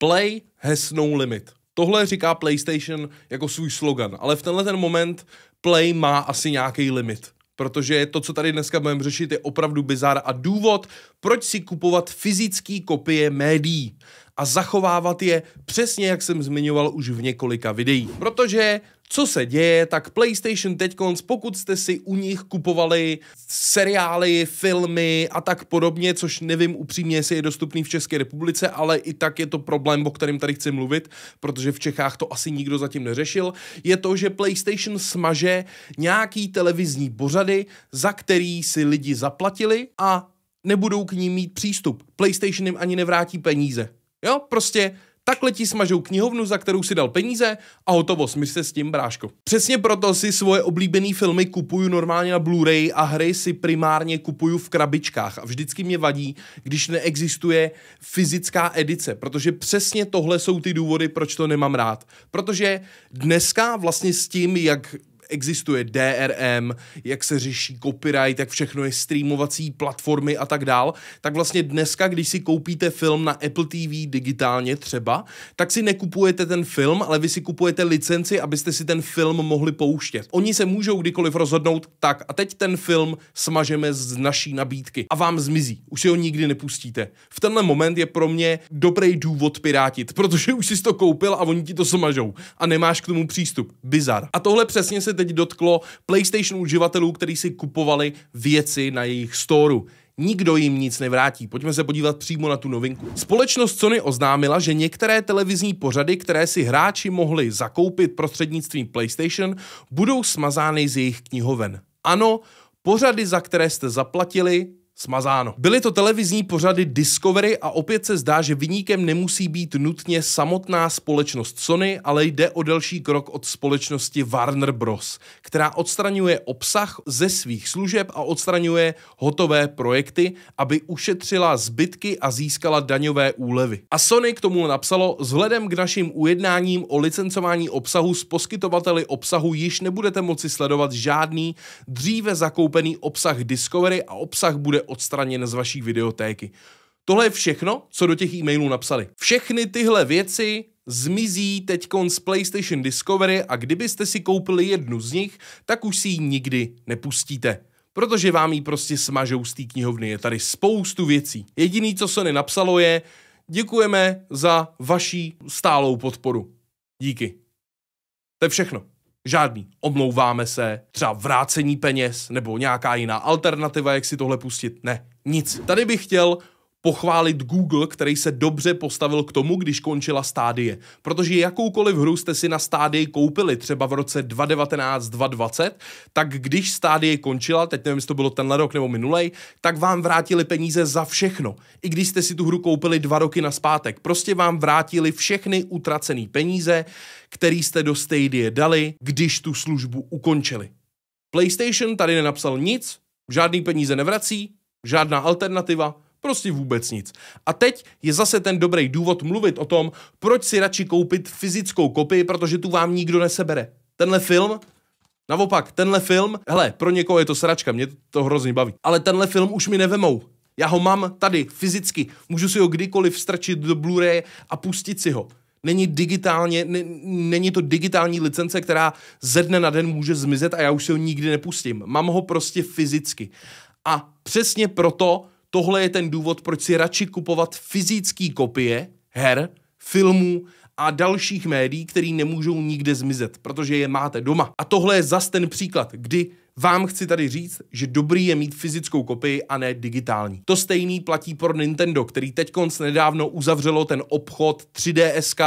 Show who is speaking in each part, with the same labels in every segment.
Speaker 1: Play has no limit. Tohle říká PlayStation jako svůj slogan, ale v tenhle ten moment Play má asi nějaký limit protože to, co tady dneska budeme řešit, je opravdu bizar a důvod, proč si kupovat fyzické kopie médií a zachovávat je přesně, jak jsem zmiňoval už v několika videích. Protože co se děje, tak PlayStation teďkonc, pokud jste si u nich kupovali seriály, filmy a tak podobně, což nevím upřímně, jestli je dostupný v České republice, ale i tak je to problém, o kterém tady chci mluvit, protože v Čechách to asi nikdo zatím neřešil, je to, že PlayStation smaže nějaký televizní pořady, za který si lidi zaplatili a nebudou k ním mít přístup. PlayStation jim ani nevrátí peníze. Jo, prostě Takhle ti smažou knihovnu, za kterou si dal peníze a hotovo, smíš se s tím, bráško. Přesně proto si svoje oblíbené filmy kupuju normálně na Blu-ray a hry si primárně kupuju v krabičkách a vždycky mě vadí, když neexistuje fyzická edice, protože přesně tohle jsou ty důvody, proč to nemám rád. Protože dneska vlastně s tím, jak existuje DRM, jak se řeší copyright, jak všechno je streamovací platformy a tak dál, tak vlastně dneska, když si koupíte film na Apple TV digitálně třeba, tak si nekupujete ten film, ale vy si kupujete licenci, abyste si ten film mohli pouštět. Oni se můžou kdykoliv rozhodnout, tak a teď ten film smažeme z naší nabídky a vám zmizí. Už si ho nikdy nepustíte. V tenhle moment je pro mě dobrý důvod pirátit, protože už jsi to koupil a oni ti to smažou a nemáš k tomu přístup. Bizar. A tohle přesně se teď dotklo PlayStation uživatelů, kteří si kupovali věci na jejich storu nikdo jim nic nevrátí. Pojďme se podívat přímo na tu novinku. Společnost Sony oznámila, že některé televizní pořady, které si hráči mohli zakoupit prostřednictvím PlayStation, budou smazány z jejich knihoven. Ano, pořady, za které jste zaplatili, smazáno. Byly to televizní pořady Discovery a opět se zdá, že vyníkem nemusí být nutně samotná společnost Sony, ale jde o další krok od společnosti Warner Bros., která odstraňuje obsah ze svých služeb a odstraňuje hotové projekty, aby ušetřila zbytky a získala daňové úlevy. A Sony k tomu napsalo, vzhledem k našim ujednáním o licencování obsahu s poskytovateli obsahu již nebudete moci sledovat žádný dříve zakoupený obsah Discovery a obsah bude odstraněn z vaší videotéky. Tohle je všechno, co do těch e-mailů napsali. Všechny tyhle věci zmizí teď z PlayStation Discovery a kdybyste si koupili jednu z nich, tak už si ji nikdy nepustíte protože vám ji prostě smažou z té knihovny. Je tady spoustu věcí. Jediný, co Sony nenapsalo je děkujeme za vaší stálou podporu. Díky. To je všechno. Žádný. Omlouváme se, třeba vrácení peněz nebo nějaká jiná alternativa, jak si tohle pustit. Ne, nic. Tady bych chtěl pochválit Google, který se dobře postavil k tomu, když končila stádie. Protože jakoukoliv hru jste si na stádii koupili, třeba v roce 2019, 2020, tak když stádie končila, teď nevím, jestli to bylo tenhle rok nebo minulej, tak vám vrátili peníze za všechno. I když jste si tu hru koupili dva roky na zpátek, prostě vám vrátili všechny utracené peníze, které jste do stádie dali, když tu službu ukončili. PlayStation tady nenapsal nic, žádný peníze nevrací, žádná alternativa, Prostě vůbec nic. A teď je zase ten dobrý důvod mluvit o tom, proč si radši koupit fyzickou kopii, protože tu vám nikdo nesebere. Tenhle film Naopak, tenhle film, hele, pro někoho je to sračka, mě to hrozně baví, ale tenhle film už mi nevemou. Já ho mám tady, fyzicky, můžu si ho kdykoliv strčit do Blu-ray a pustit si ho. Není digitálně, ne, není to digitální licence, která ze dne na den může zmizet a já už si ho nikdy nepustím. Mám ho prostě fyzicky. A přesně proto tohle je ten důvod, proč si radši kupovat fyzické kopie her, filmů a dalších médií, které nemůžou nikde zmizet, protože je máte doma. A tohle je zas ten příklad, kdy vám chci tady říct, že dobrý je mít fyzickou kopii a ne digitální. To stejný platí pro Nintendo, který teď konc nedávno uzavřelo ten obchod 3 dsk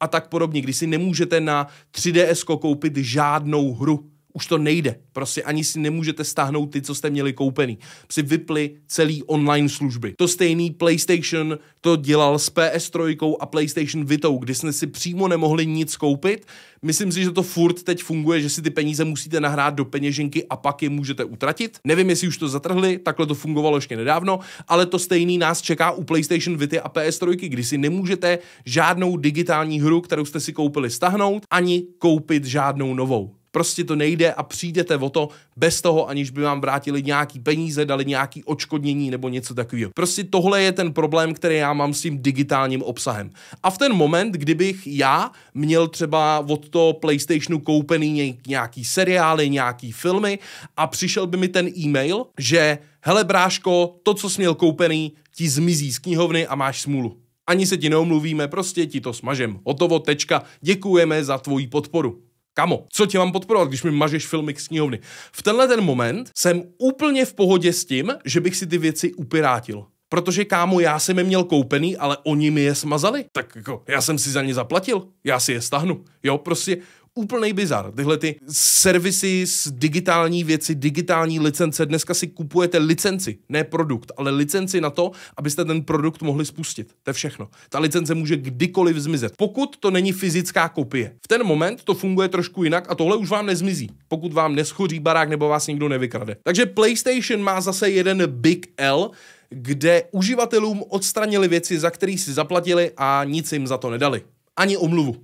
Speaker 1: a tak podobně, kdy si nemůžete na 3 dsk koupit žádnou hru už to nejde. Prostě ani si nemůžete stáhnout ty, co jste měli koupený. Si vyply celý online služby. To stejný PlayStation to dělal s PS3 a PlayStation Vitou, kdy jsme si přímo nemohli nic koupit. Myslím si, že to furt teď funguje, že si ty peníze musíte nahrát do peněženky a pak je můžete utratit. Nevím, jestli už to zatrhli, takhle to fungovalo ještě nedávno, ale to stejný nás čeká u PlayStation Vity a PS3, kdy si nemůžete žádnou digitální hru, kterou jste si koupili, stahnout, ani koupit žádnou novou. Prostě to nejde a přijdete o to bez toho, aniž by vám vrátili nějaký peníze, dali nějaký očkodnění nebo něco takového. Prostě tohle je ten problém, který já mám s tím digitálním obsahem. A v ten moment, kdybych já měl třeba od toho PlayStationu koupený nějaký seriály, nějaký filmy a přišel by mi ten e-mail, že hele bráško, to, co jsi měl koupený, ti zmizí z knihovny a máš smůlu. Ani se ti neomluvíme, prostě ti to smažem. Otovo, tečka, děkujeme za tvoji podporu. Kamo, co tě mám podporovat, když mi mažeš filmy z knihovny? V tenhle ten moment jsem úplně v pohodě s tím, že bych si ty věci upirátil. Protože kámo, já jsem je měl koupený, ale oni mi je smazali. Tak jako, já jsem si za ně zaplatil, já si je stahnu. Jo, prostě úplný bizar. Tyhle ty servisy s digitální věci, digitální licence. Dneska si kupujete licenci, ne produkt, ale licenci na to, abyste ten produkt mohli spustit. To je všechno. Ta licence může kdykoliv zmizet, pokud to není fyzická kopie. V ten moment to funguje trošku jinak a tohle už vám nezmizí, pokud vám neschoří barák nebo vás nikdo nevykrade. Takže PlayStation má zase jeden Big L, kde uživatelům odstranili věci, za které si zaplatili a nic jim za to nedali. Ani omluvu.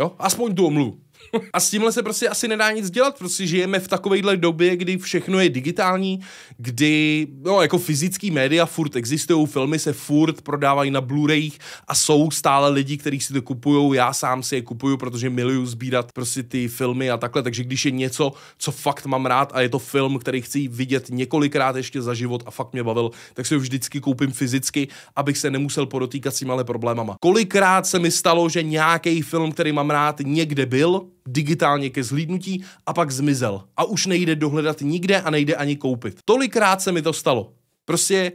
Speaker 1: Jo, aspoň tu omluvu. A s tímhle se prostě asi nedá nic dělat, prostě žijeme v takovéhle době, kdy všechno je digitální, kdy no, jako fyzický média furt existují, filmy se furt prodávají na Blu-rayích a jsou stále lidi, kteří si to kupují, já sám si je kupuju, protože miluju sbírat prostě ty filmy a takhle, takže když je něco, co fakt mám rád a je to film, který chci vidět několikrát ještě za život a fakt mě bavil, tak si ho vždycky koupím fyzicky, abych se nemusel podotýkat s těmi problémama. Kolikrát se mi stalo, že nějaký film, který mám rád, někde byl, digitálně ke zhlídnutí a pak zmizel. A už nejde dohledat nikde a nejde ani koupit. Tolikrát se mi to stalo. Prostě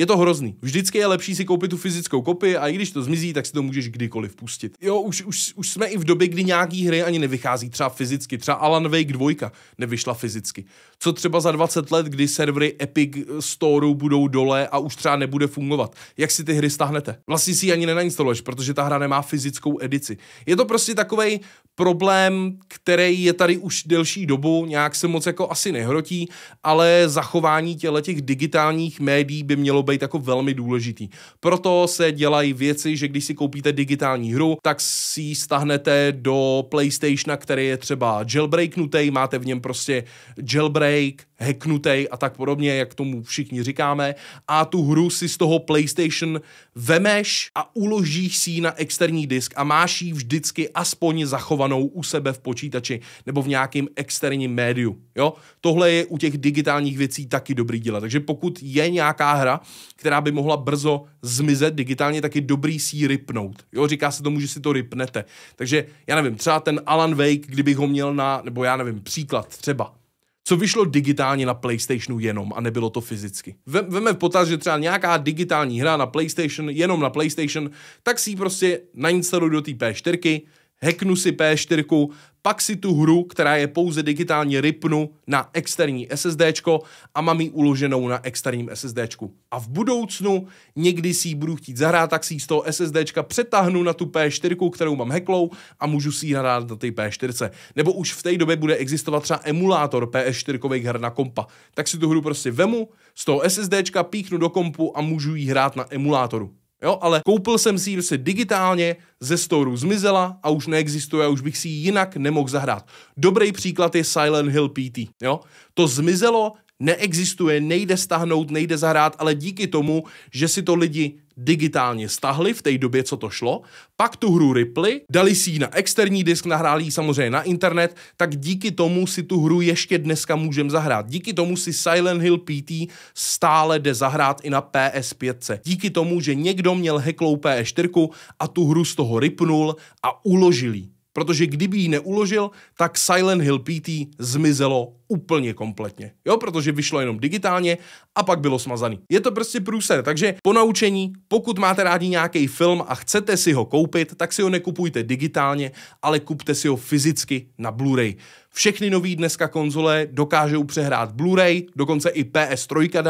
Speaker 1: je to hrozný. Vždycky je lepší si koupit tu fyzickou kopii a i když to zmizí, tak si to můžeš kdykoliv pustit. Jo, už, už, už jsme i v době, kdy nějaký hry ani nevychází třeba fyzicky. Třeba Alan Wake 2 nevyšla fyzicky. Co třeba za 20 let, kdy servery Epic Store budou dole a už třeba nebude fungovat. Jak si ty hry stáhnete? Vlastně si ji ani nenainstaluješ, protože ta hra nemá fyzickou edici. Je to prostě takový problém, který je tady už delší dobu, nějak se moc jako asi nehrotí, ale zachování těle těch digitálních médií by mělo být jako velmi důležitý. Proto se dělají věci, že když si koupíte digitální hru, tak si ji stahnete do PlayStationa, který je třeba jailbreaknutý, máte v něm prostě jailbreak, heknutý a tak podobně, jak tomu všichni říkáme. A tu hru si z toho PlayStation vemeš a uložíš si ji na externí disk a máš ji vždycky aspoň zachovanou u sebe v počítači nebo v nějakém externím médiu. Jo? Tohle je u těch digitálních věcí taky dobrý díla. Takže pokud je nějaká hra, která by mohla brzo zmizet digitálně, tak je dobrý si ji rypnout. Jo? Říká se tomu, že si to rypnete. Takže já nevím, třeba ten Alan Wake, kdybych ho měl na, nebo já nevím, příklad třeba, co vyšlo digitálně na PlayStationu jenom a nebylo to fyzicky. Veme v potaz, že třeba nějaká digitální hra na PlayStation, jenom na PlayStation, tak si ji prostě nainstaluji do té P4, hacknu si P4 pak si tu hru, která je pouze digitální, ripnu na externí SSD a mám ji uloženou na externím SSD. A v budoucnu někdy si ji budu chtít zahrát, tak si ji z toho SSD přetáhnu na tu P4, kterou mám heklou a můžu si ji hrát na té P4. Nebo už v té době bude existovat třeba emulátor PS4 her na kompa. Tak si tu hru prostě vemu, z toho SSD píchnu do kompu a můžu ji hrát na emulátoru. Jo, ale koupil jsem si ji digitálně, ze storu zmizela a už neexistuje a už bych si ji jinak nemohl zahrát. Dobrý příklad je Silent Hill PT. Jo? To zmizelo neexistuje, nejde stahnout, nejde zahrát, ale díky tomu, že si to lidi digitálně stahli v té době, co to šlo, pak tu hru ripli, dali si ji na externí disk, nahráli ji samozřejmě na internet, tak díky tomu si tu hru ještě dneska můžeme zahrát. Díky tomu si Silent Hill PT stále jde zahrát i na PS5. Díky tomu, že někdo měl heklou PS4 a tu hru z toho ripnul a uložil ji. Protože kdyby ji neuložil, tak Silent Hill PT zmizelo úplně kompletně, jo, protože vyšlo jenom digitálně a pak bylo smazaný. Je to prostě průser, takže po naučení, pokud máte rádi nějaký film a chcete si ho koupit, tak si ho nekupujte digitálně, ale kupte si ho fyzicky na Blu-ray. Všechny nový dneska konzole dokážou přehrát Blu-ray, dokonce i PS3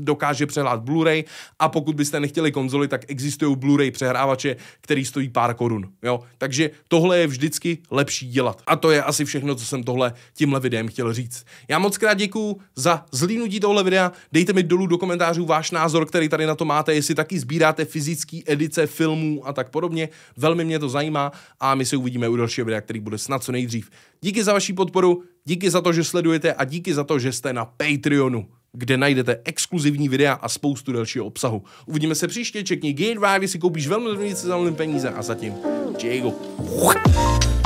Speaker 1: dokáže přehrát Blu-ray a pokud byste nechtěli konzoli, tak existují Blu-ray přehrávače, který stojí pár korun. Jo? Takže tohle je vždycky lepší dělat. A to je asi všechno, co jsem tohle tímhle videem chtěl říct. Já moc krát děkuju za zlínutí tohle videa. Dejte mi dolů do komentářů váš názor, který tady na to máte, jestli taky sbíráte fyzické edice filmů a tak podobně. Velmi mě to zajímá a my se uvidíme u dalšího videa, který bude snad co nejdřív. Díky za vaši podporu, díky za to, že sledujete a díky za to, že jste na Patreonu kde najdete exkluzivní videa a spoustu dalšího obsahu. Uvidíme se příště, čekni Gate Ride, si koupíš velmi levně za peníze a zatím, čego.